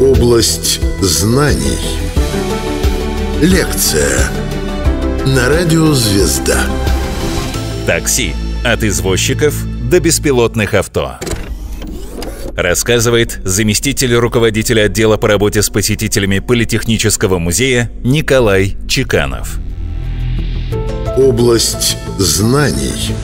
Область знаний. Лекция на радио «Звезда». Такси. От извозчиков до беспилотных авто. Рассказывает заместитель руководителя отдела по работе с посетителями Политехнического музея Николай Чеканов. Область знаний.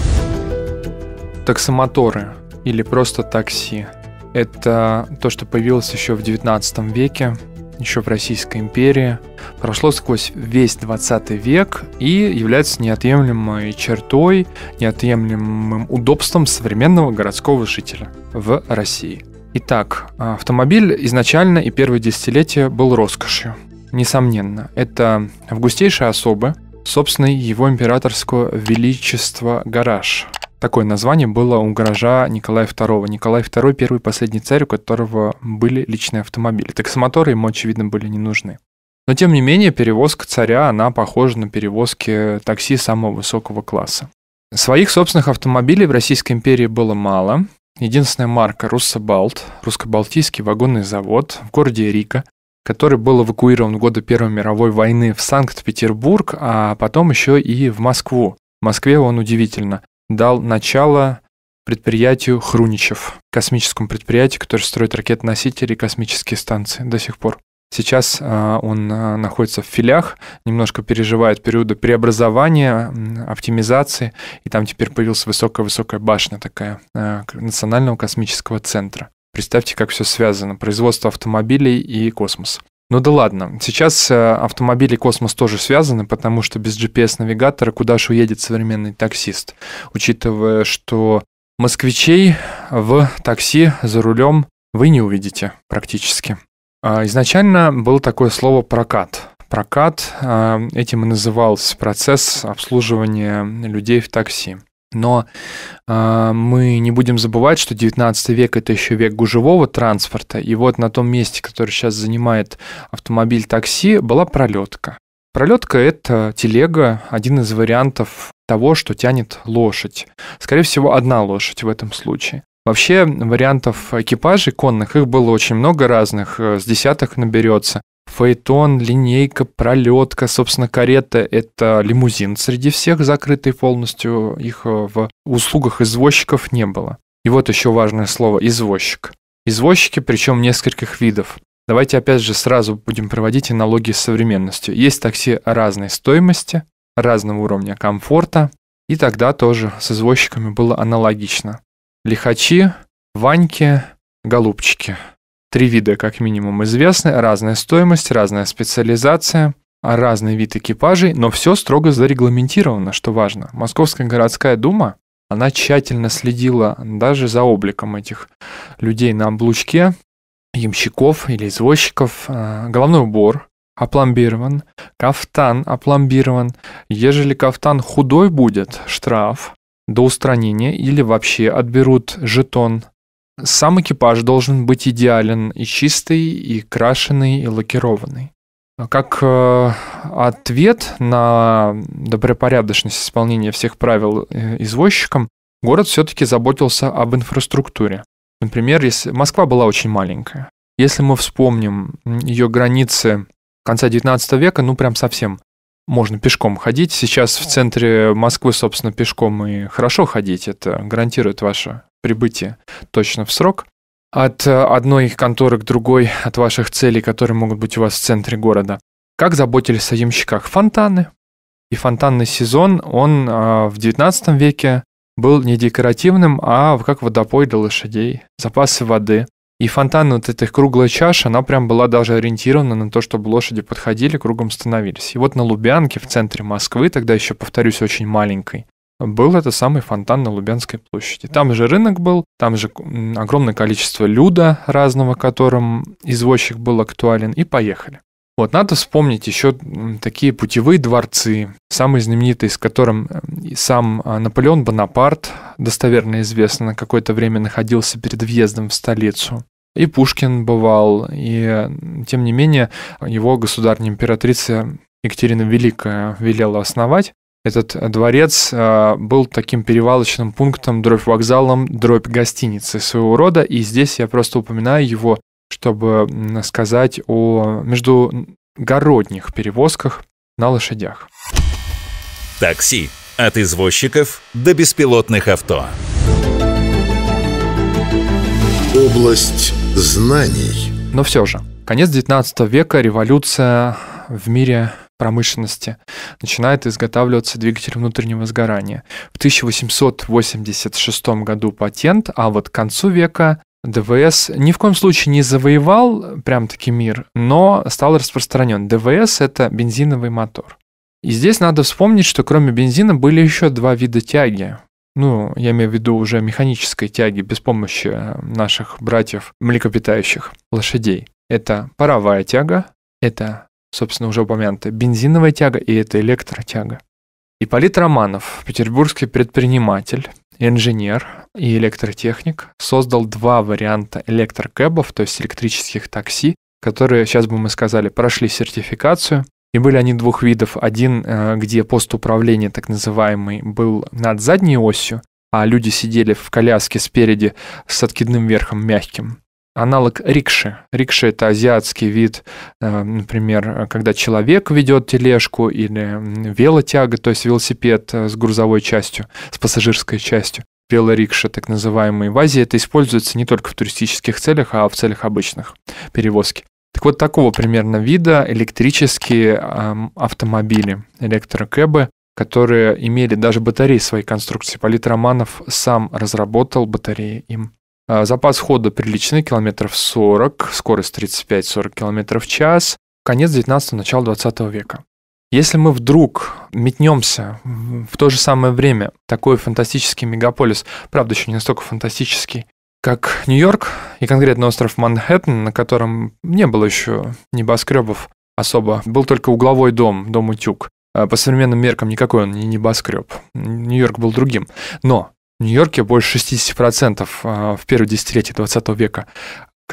Таксомоторы или просто такси. Это то, что появилось еще в 19 веке, еще в Российской империи, прошло сквозь весь 20 век и является неотъемлемой чертой, неотъемлемым удобством современного городского жителя в России. Итак, автомобиль изначально и первое десятилетие был роскошью. Несомненно, это августейшие особы, собственный его императорского величества гараж – Такое название было у гаража Николая II. Николай II – первый и последний царь, у которого были личные автомобили. Таксомоторы ему, очевидно, были не нужны. Но, тем не менее, перевозка царя, она похожа на перевозки такси самого высокого класса. Своих собственных автомобилей в Российской империи было мало. Единственная марка – Руссобалт, русско-балтийский вагонный завод в городе Рика, который был эвакуирован в годы Первой мировой войны в Санкт-Петербург, а потом еще и в Москву. В Москве он удивительно дал начало предприятию Хруничев, космическому предприятию, которое строит ракетоносители и космические станции до сих пор. Сейчас а, он а, находится в филях, немножко переживает периоды преобразования, оптимизации, и там теперь появилась высокая-высокая башня такая а, Национального космического центра. Представьте, как все связано. Производство автомобилей и космос. Ну да ладно, сейчас э, автомобили космос тоже связаны, потому что без GPS-навигатора куда же уедет современный таксист, учитывая, что москвичей в такси за рулем вы не увидите практически. А изначально было такое слово «прокат». Прокат, э, этим и назывался процесс обслуживания людей в такси. Но э, мы не будем забывать, что 19 век это еще век гужевого транспорта. И вот на том месте, который сейчас занимает автомобиль такси, была пролетка. Пролетка – это телега, один из вариантов того, что тянет лошадь. Скорее всего, одна лошадь в этом случае. Вообще вариантов экипажей конных их было очень много разных, э, с десяток наберется фаэтон, линейка, пролетка, собственно, карета — это лимузин среди всех, закрытый полностью, их э, в услугах извозчиков не было. И вот еще важное слово — извозчик. Извозчики, причем нескольких видов. Давайте опять же сразу будем проводить аналогии с современностью. Есть такси разной стоимости, разного уровня комфорта, и тогда тоже с извозчиками было аналогично. Лихачи, Ваньки, голубчики — три вида как минимум известны, разная стоимость, разная специализация, разный вид экипажей, но все строго зарегламентировано, что важно. Московская городская дума, она тщательно следила даже за обликом этих людей на облучке, ямщиков или извозчиков, э, головной убор опломбирован, кафтан опломбирован. Ежели кафтан худой будет, штраф до устранения или вообще отберут жетон сам экипаж должен быть идеален и чистый, и крашеный, и лакированный. Как э, ответ на добропорядочность исполнения всех правил э, извозчикам, город все-таки заботился об инфраструктуре. Например, если Москва была очень маленькая. Если мы вспомним ее границы конца 19 века, ну прям совсем можно пешком ходить. Сейчас в центре Москвы, собственно, пешком и хорошо ходить. Это гарантирует ваше прибытия точно в срок, от э, одной конторы к другой, от ваших целей, которые могут быть у вас в центре города. Как заботились о ямщиках? Фонтаны. И фонтанный сезон, он э, в 19 веке был не декоративным, а как водопой для лошадей, запасы воды. И фонтан вот этой круглая чаша, она прям была даже ориентирована на то, чтобы лошади подходили, кругом становились. И вот на Лубянке, в центре Москвы, тогда еще, повторюсь, очень маленькой, был это самый фонтан на Лубянской площади. Там же рынок был, там же огромное количество люда разного, которым извозчик был актуален, и поехали. Вот, надо вспомнить еще такие путевые дворцы, самый знаменитый из которым сам а, Наполеон Бонапарт, достоверно известно, на какое-то время находился перед въездом в столицу. И Пушкин бывал, и тем не менее его государственная императрица Екатерина Великая велела основать. Этот э, дворец э, был таким перевалочным пунктом, дробь вокзалом, дробь гостиницы своего рода, и здесь я просто упоминаю его, чтобы сказать о междугородних перевозках на лошадях. Такси. От извозчиков до беспилотных авто. Область знаний. Но все же, конец 19 века, революция в мире промышленности начинает изготавливаться двигатель внутреннего сгорания. В 1886 году патент, а вот к концу века ДВС ни в коем случае не завоевал прям-таки мир, но стал распространен. ДВС — это бензиновый мотор. И здесь надо вспомнить, что кроме бензина были еще два вида тяги. Ну, я имею в виду уже механической тяги без помощи э, наших братьев млекопитающих, лошадей. Это паровая тяга, это собственно, уже упомянутая бензиновая тяга и это электротяга. Ипполит Романов, петербургский предприниматель, инженер и электротехник, создал два варианта электрокэбов, то есть электрических такси, которые, сейчас бы мы сказали, прошли сертификацию. И были они двух видов. Один, э, где пост управления, так называемый, был над задней осью, а люди сидели в коляске спереди с откидным верхом мягким аналог рикши. Рикши – это азиатский вид, э, например, когда человек ведет тележку или велотяга, то есть велосипед э, с грузовой частью, с пассажирской частью. Велорикша, так называемые, в Азии это используется не только в туристических целях, а в целях обычных перевозки. Так вот, такого примерно вида электрические э, автомобили, электрокэбы, которые имели даже батареи своей конструкции. Полит Романов сам разработал батареи им. А, запас хода приличный, километров 40, скорость 35-40 километров в час. Конец 19-го, начало 20 века. Если мы вдруг метнемся в то же самое время, такой фантастический мегаполис, правда, еще не настолько фантастический, как Нью-Йорк и конкретно остров Манхэттен, на котором не было еще небоскребов особо, был только угловой дом, дом утюг. А по современным меркам никакой он не небоскреб. Нью-Йорк был другим. Но Нью-Йорке больше 60% а, в первые десятилетия 20 века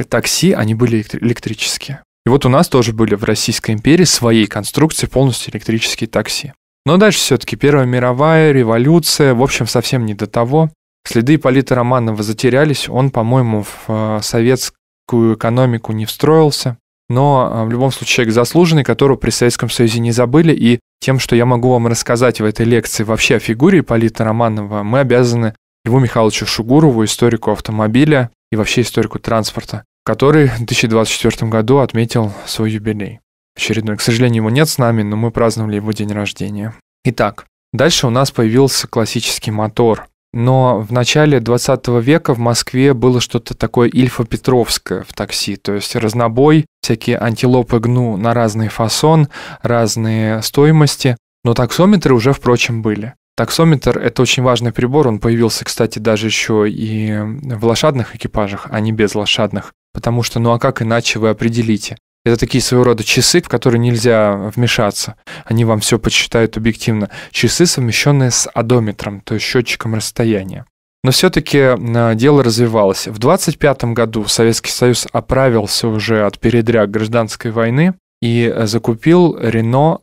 такси, они были электрические. И вот у нас тоже были в Российской империи своей конструкции полностью электрические такси. Но дальше все-таки Первая мировая, революция, в общем, совсем не до того. Следы Полита Романова затерялись, он, по-моему, в а, советскую экономику не встроился. Но а, в любом случае человек заслуженный, которого при Советском Союзе не забыли, и тем, что я могу вам рассказать в этой лекции вообще о фигуре Полита Романова, мы обязаны Льву Михайловичу Шугурову, историку автомобиля и вообще историку транспорта, который в 2024 году отметил свой юбилей. Очередной. К сожалению, его нет с нами, но мы праздновали его день рождения. Итак, дальше у нас появился классический мотор. Но в начале 20 века в Москве было что-то такое Ильфа петровское в такси, то есть разнобой, всякие антилопы гну на разный фасон, разные стоимости, но таксометры уже, впрочем, были. Таксометр – это очень важный прибор. Он появился, кстати, даже еще и в лошадных экипажах, а не без лошадных. Потому что, ну а как иначе вы определите? Это такие своего рода часы, в которые нельзя вмешаться. Они вам все подсчитают объективно. Часы, совмещенные с одометром, то есть счетчиком расстояния. Но все-таки э, дело развивалось. В 25 году Советский Союз оправился уже от передряг гражданской войны и э, закупил Рено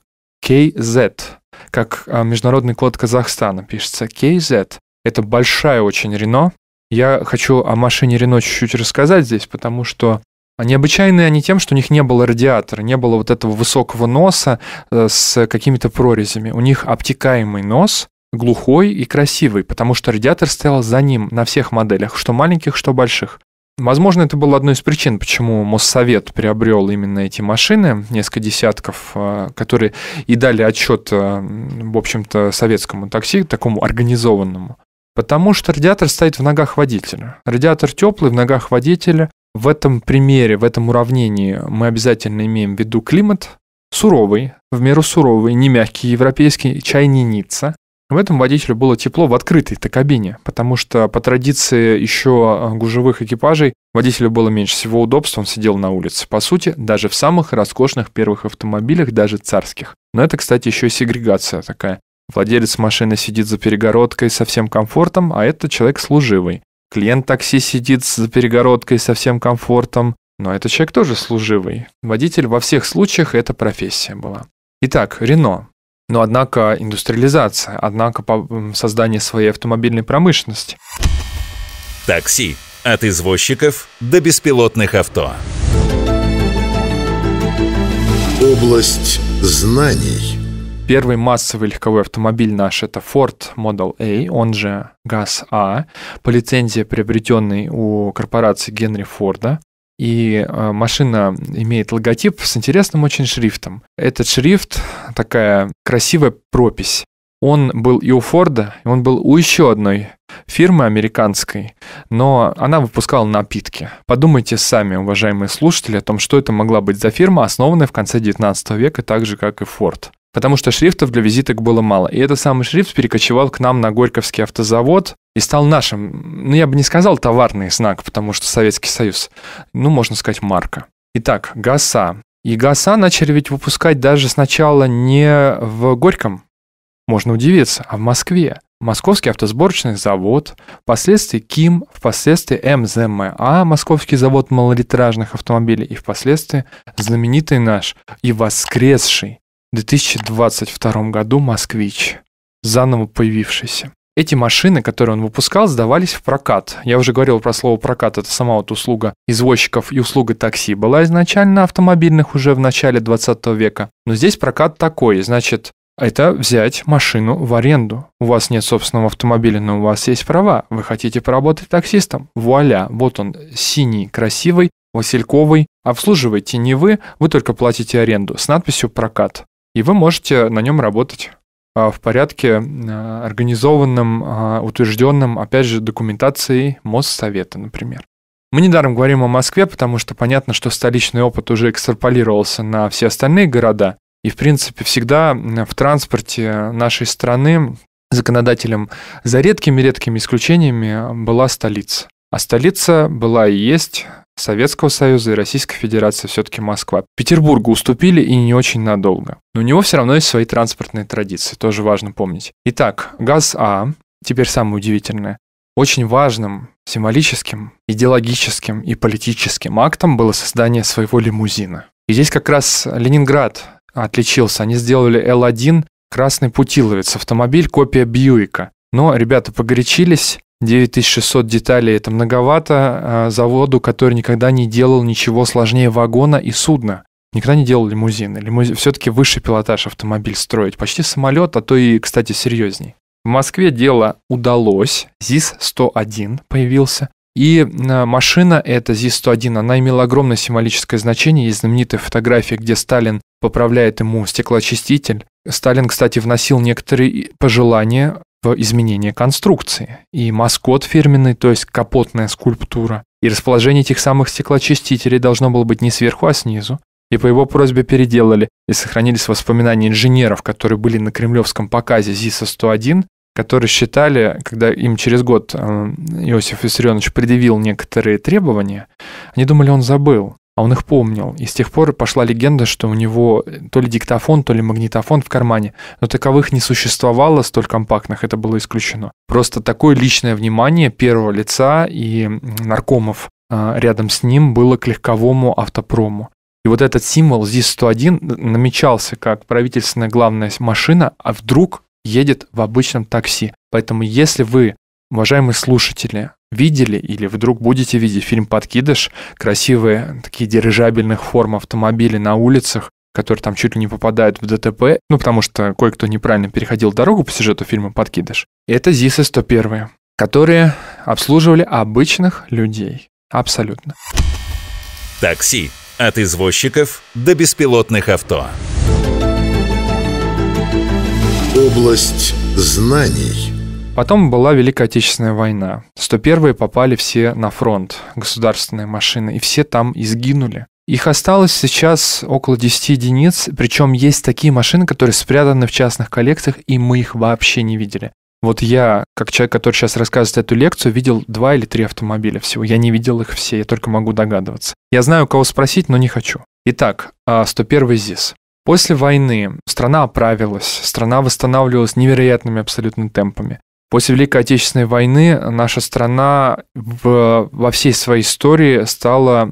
KZ как а, международный код Казахстана, пишется KZ. Это большая очень Рено. Я хочу о машине Рено чуть-чуть рассказать здесь, потому что Необычайные они тем, что у них не было радиатора, не было вот этого высокого носа э, с какими-то прорезями. У них обтекаемый нос, глухой и красивый, потому что радиатор стоял за ним на всех моделях, что маленьких, что больших. Возможно, это было одной из причин, почему Моссовет приобрел именно эти машины, несколько десятков, э, которые и дали отчет, э, в общем-то, советскому такси, такому организованному. Потому что радиатор стоит в ногах водителя. Радиатор теплый в ногах водителя. В этом примере, в этом уравнении мы обязательно имеем в виду климат, суровый, в меру суровый, не мягкий европейский, чай не ницца. В этом водителю было тепло в открытой-то кабине, потому что по традиции еще а, гужевых экипажей водителю было меньше всего удобств, он сидел на улице. По сути, даже в самых роскошных первых автомобилях, даже царских. Но это, кстати, еще и сегрегация такая. Владелец машины сидит за перегородкой со всем комфортом, а это человек служивый. Клиент такси сидит за перегородкой со всем комфортом, но этот человек тоже служивый. Водитель во всех случаях это профессия была. Итак, Рено. Но однако индустриализация, однако создание своей автомобильной промышленности. Такси. От извозчиков до беспилотных авто. Область знаний. Первый массовый легковой автомобиль наш это Ford Model A, он же ГАЗ А, по лицензии, приобретенной у корпорации Генри Форда и э, машина имеет логотип с интересным очень шрифтом. Этот шрифт такая красивая пропись. Он был и у Форда, и он был у еще одной фирмы американской, но она выпускала напитки. Подумайте сами, уважаемые слушатели, о том, что это могла быть за фирма, основанная в конце 19 века, так же, как и Форд потому что шрифтов для визиток было мало. И этот самый шрифт перекочевал к нам на Горьковский автозавод и стал нашим, ну я бы не сказал товарный знак, потому что Советский Союз, ну можно сказать марка. Итак, ГАСА. И ГАСА начали ведь выпускать даже сначала не в Горьком, можно удивиться, а в Москве. Московский автосборочный завод, впоследствии КИМ, впоследствии МЗМА, Московский завод малолитражных автомобилей и впоследствии знаменитый наш и воскресший в 2022 году «Москвич», заново появившийся. Эти машины, которые он выпускал, сдавались в прокат. Я уже говорил про слово прокат, это сама вот услуга извозчиков и услуга такси была изначально автомобильных уже в начале 20 века. Но здесь прокат такой, значит, это взять машину в аренду. У вас нет собственного автомобиля, но у вас есть права. Вы хотите поработать таксистом? Вуаля, вот он, синий, красивый, васильковый. Обслуживаете не вы, вы только платите аренду с надписью «Прокат» и вы можете на нем работать а, в порядке а, организованном, а, утвержденном, опять же, документацией Моссовета, например. Мы недаром говорим о Москве, потому что понятно, что столичный опыт уже экстраполировался на все остальные города, и, в принципе, всегда в транспорте нашей страны законодателем за редкими-редкими исключениями была столица. А столица была и есть Советского Союза и Российской Федерации все-таки Москва. Петербургу уступили и не очень надолго. Но у него все равно есть свои транспортные традиции, тоже важно помнить. Итак, газ А, теперь самое удивительное. Очень важным символическим, идеологическим и политическим актом было создание своего лимузина. И здесь как раз Ленинград отличился. Они сделали L1 красный путиловец, автомобиль, копия Бьюика. Но ребята погорячились, 9600 деталей – это многовато а, заводу, который никогда не делал ничего сложнее вагона и судна. Никогда не делал лимузины. Лимузин Все-таки высший пилотаж автомобиль строить. Почти самолет, а то и, кстати, серьезней. В Москве дело удалось. ЗИС-101 появился. И а, машина эта ЗИС-101, она имела огромное символическое значение. Есть знаменитая фотография, где Сталин поправляет ему стеклоочиститель. Сталин, кстати, вносил некоторые пожелания в изменение конструкции. И маскот фирменный, то есть капотная скульптура, и расположение тех самых стеклочистителей должно было быть не сверху, а снизу. И по его просьбе переделали, и сохранились воспоминания инженеров, которые были на кремлевском показе ЗИСа-101, которые считали, когда им через год э, Иосиф Виссарионович предъявил некоторые требования, они думали, он забыл а он их помнил. И с тех пор пошла легенда, что у него э, то ли диктофон, то ли магнитофон в кармане. Но таковых не существовало столь компактных, это было исключено. Просто такое личное внимание первого лица и наркомов а, рядом с ним было к легковому автопрому. И вот этот символ ЗИС-101 намечался как правительственная главная машина, а вдруг едет в обычном такси. Поэтому если вы, уважаемые слушатели, видели или вдруг будете видеть фильм «Подкидыш», красивые такие дирижабельных форм автомобили на улицах, которые там чуть ли не попадают в ДТП, ну, потому что кое-кто неправильно переходил дорогу по сюжету фильма «Подкидыш». Это ЗИСы-101, которые обслуживали обычных людей. Абсолютно. Такси. От извозчиков до беспилотных авто. Область знаний. Потом была Великая Отечественная война. 101-е попали все на фронт, государственные машины, и все там изгинули. Их осталось сейчас около 10 единиц, причем есть такие машины, которые спрятаны в частных коллекциях, и мы их вообще не видели. Вот я, как человек, который сейчас рассказывает эту лекцию, видел два или три автомобиля всего. Я не видел их все, я только могу догадываться. Я знаю, кого спросить, но не хочу. Итак, 101 а, ЗИС. После войны страна оправилась, страна восстанавливалась невероятными абсолютно темпами. После Великой Отечественной войны наша страна в, во всей своей истории стала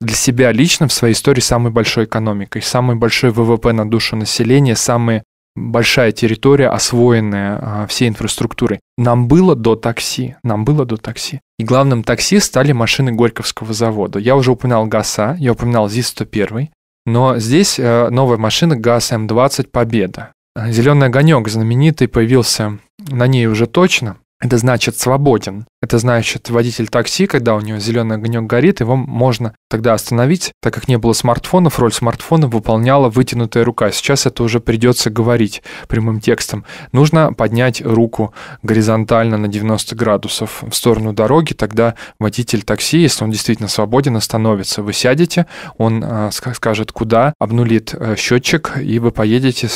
для себя лично в своей истории самой большой экономикой, самой большой ВВП на душу населения, самая большая территория, освоенная а, всей инфраструктурой. Нам было до такси, нам было до такси. И главным такси стали машины Горьковского завода. Я уже упоминал ГАСа, я упоминал ЗИС-101, но здесь э, новая машина ГАЗ М20 «Победа». Зеленый огонек знаменитый появился на ней уже точно. Это значит свободен. Это значит водитель такси, когда у него зеленый огонек горит, его можно тогда остановить, так как не было смартфонов, роль смартфона выполняла вытянутая рука. Сейчас это уже придется говорить прямым текстом. Нужно поднять руку горизонтально на 90 градусов в сторону дороги, тогда водитель такси, если он действительно свободен, остановится. Вы сядете, он э, скажет куда, обнулит э, счетчик, и вы поедете с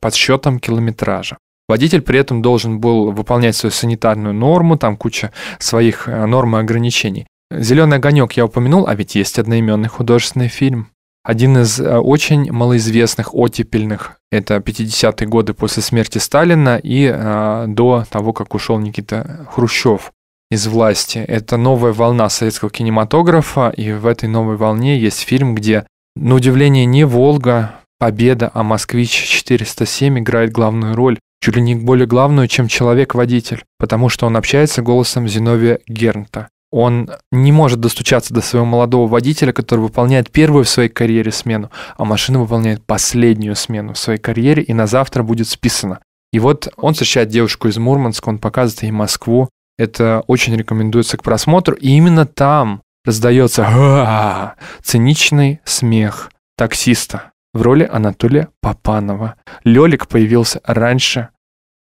подсчетом километража. Водитель при этом должен был выполнять свою санитарную норму, там куча своих э, норм и ограничений. «Зеленый огонек» я упомянул, а ведь есть одноименный художественный фильм. Один из э, очень малоизвестных оттепельных, это 50-е годы после смерти Сталина и э, до того, как ушел Никита Хрущев из власти. Это новая волна советского кинематографа, и в этой новой волне есть фильм, где, на удивление, не Волга, Победа, а «Москвич-407» играет главную роль, чуть ли не более главную, чем «Человек-водитель», потому что он общается голосом Зиновия Гернта. Он не может достучаться до своего молодого водителя, который выполняет первую в своей карьере смену, а машина выполняет последнюю смену в своей карьере и на завтра будет списана. И вот он встречает девушку из Мурманска, он показывает ей Москву. Это очень рекомендуется к просмотру. И именно там раздается циничный смех таксиста в роли Анатолия Папанова. Лёлик появился раньше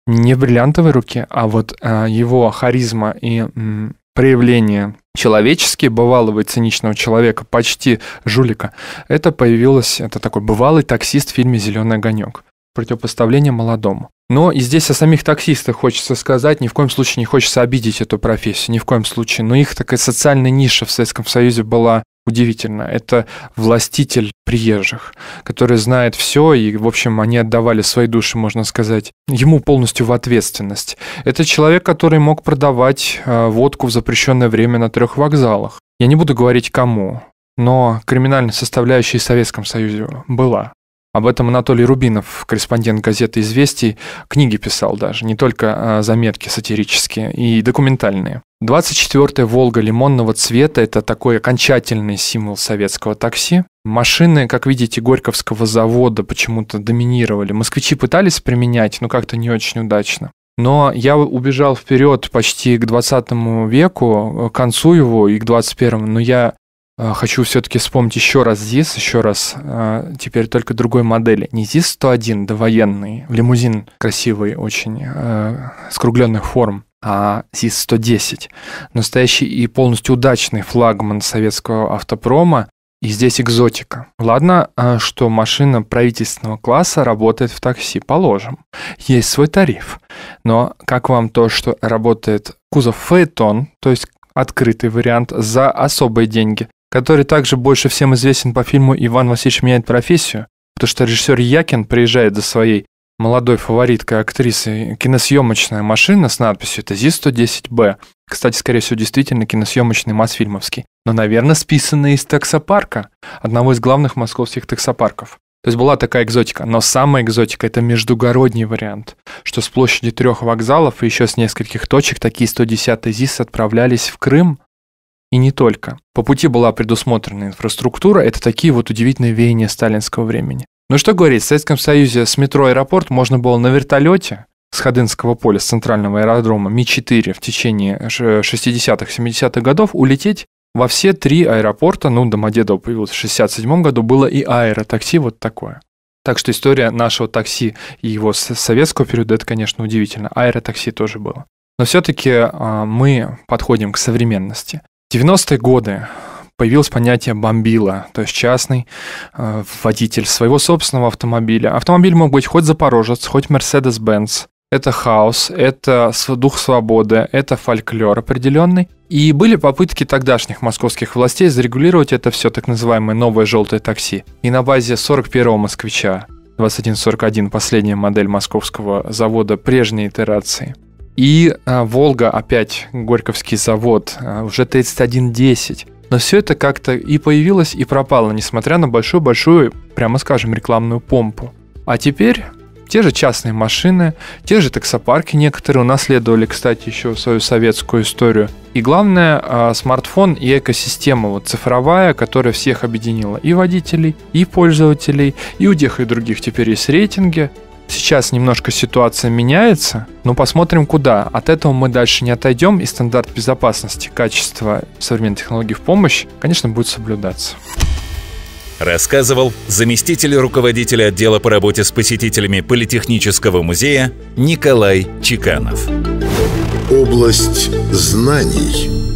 не в бриллиантовой руке, а вот э, его харизма и м, проявление человеческие, бывалого и циничного человека, почти жулика, это появилось, это такой бывалый таксист в фильме «Зеленый огонек». Противопоставление молодому. Но и здесь о самих таксистах хочется сказать, ни в коем случае не хочется обидеть эту профессию, ни в коем случае. Но их такая социальная ниша в Советском Союзе была удивительно. Это властитель приезжих, который знает все, и, в общем, они отдавали свои души, можно сказать, ему полностью в ответственность. Это человек, который мог продавать э, водку в запрещенное время на трех вокзалах. Я не буду говорить кому, но криминальная составляющая в Советском Союзе была. Об этом Анатолий Рубинов, корреспондент газеты «Известий», книги писал даже, не только а, заметки сатирические и документальные. 24-я «Волга» лимонного цвета – это такой окончательный символ советского такси. Машины, как видите, Горьковского завода почему-то доминировали. Москвичи пытались применять, но как-то не очень удачно. Но я убежал вперед почти к 20 веку, к концу его и к 21, но я а, хочу все-таки вспомнить еще раз ЗИС, еще раз, а, теперь только другой модели. Не ЗИС-101, да военный, лимузин красивый очень, а, скругленных форм, а ЗИС-110. Настоящий и полностью удачный флагман советского автопрома, и здесь экзотика. Ладно, что машина правительственного класса работает в такси, положим. Есть свой тариф. Но как вам то, что работает кузов Фейтон, то есть открытый вариант за особые деньги который также больше всем известен по фильму «Иван Васильевич меняет профессию», потому что режиссер Якин приезжает за своей молодой фавориткой актрисы киносъемочная машина с надписью «Это ЗИС-110Б». Кстати, скорее всего, действительно киносъемочный фильмовский, но, наверное, списанный из таксопарка, одного из главных московских таксопарков. То есть была такая экзотика, но самая экзотика – это междугородний вариант, что с площади трех вокзалов и еще с нескольких точек такие 110 ЗИС отправлялись в Крым, и не только. По пути была предусмотрена инфраструктура, это такие вот удивительные веяния сталинского времени. Ну что говорить, в Советском Союзе с метро аэропорт можно было на вертолете с Ходынского поля, с центрального аэродрома Ми-4 в течение 60-х, 70-х годов улететь во все три аэропорта, ну, Домодедово появилось в 67 году, было и аэротакси вот такое. Так что история нашего такси и его советского периода, это, конечно, удивительно. Аэротакси тоже было. Но все-таки а, мы подходим к современности. 90-е годы появилось понятие бомбила, то есть частный э, водитель своего собственного автомобиля. Автомобиль мог быть хоть Запорожец, хоть Mercedes-Benz. Это хаос, это дух свободы, это фольклор определенный. И были попытки тогдашних московских властей зарегулировать это все так называемое новое желтое такси. И на базе 41-го москвича, 2141, последняя модель московского завода прежней итерации – и а, Волга, опять Горьковский завод, а, уже 3110. Но все это как-то и появилось, и пропало, несмотря на большую-большую, прямо скажем, рекламную помпу. А теперь те же частные машины, те же таксопарки некоторые унаследовали, кстати, еще свою советскую историю. И главное, а, смартфон и экосистема вот цифровая, которая всех объединила и водителей, и пользователей, и у тех и других теперь есть рейтинги. Сейчас немножко ситуация меняется, но посмотрим куда. От этого мы дальше не отойдем, и стандарт безопасности, качество современных технологий в помощь, конечно, будет соблюдаться. Рассказывал заместитель руководителя отдела по работе с посетителями Политехнического музея Николай Чеканов. Область знаний.